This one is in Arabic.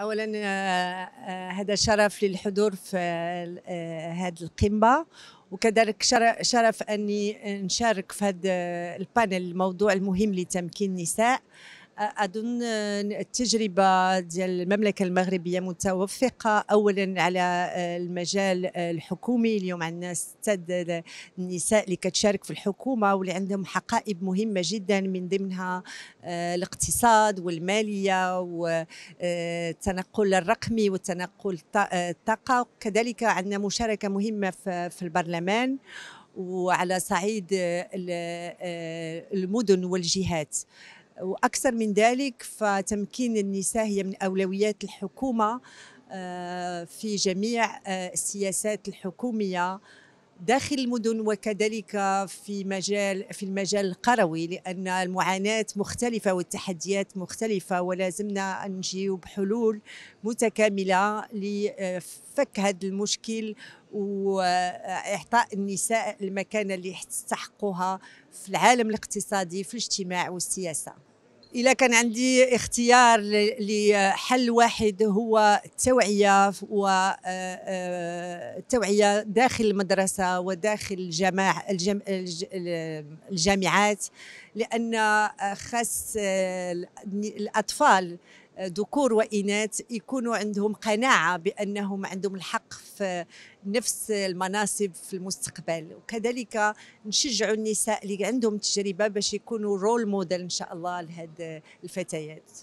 اولا آه، آه، هذا شرف للحضور في آه، هذه القمه وكذلك شرف اني نشارك في هذا البانل الموضوع المهم لتمكين النساء أظن التجربة ديال المملكة المغربية متوفقة أولا على آه، المجال آه، الحكومي اليوم عندنا ستة النساء اللي كتشارك في الحكومة واللي عندهم حقائب مهمة جدا من ضمنها آه، الاقتصاد والمالية والتنقل الرقمي والتنقل الطاقة كذلك عندنا مشاركة مهمة في البرلمان وعلى صعيد المدن والجهات واكثر من ذلك فتمكين النساء هي من اولويات الحكومه آه، في جميع آه، السياسات الحكوميه داخل المدن وكذلك في مجال في المجال القروي لان المعاناه مختلفه والتحديات مختلفه ولازمنا ان نجيو بحلول متكامله لفك هذا المشكل واعطاء النساء المكانه اللي تستحقوها في العالم الاقتصادي في الاجتماع والسياسه إذا كان عندي اختيار لحل واحد هو التوعية والتوعية آه، آه، داخل المدرسة وداخل الجماع الجم الجامعات لأن خاص آه، الأطفال ذكور واناث يكونوا عندهم قناعه بانهم عندهم الحق في نفس المناصب في المستقبل وكذلك نشجع النساء اللي عندهم تجربه باش يكونوا رول موديل ان شاء الله لهذه الفتيات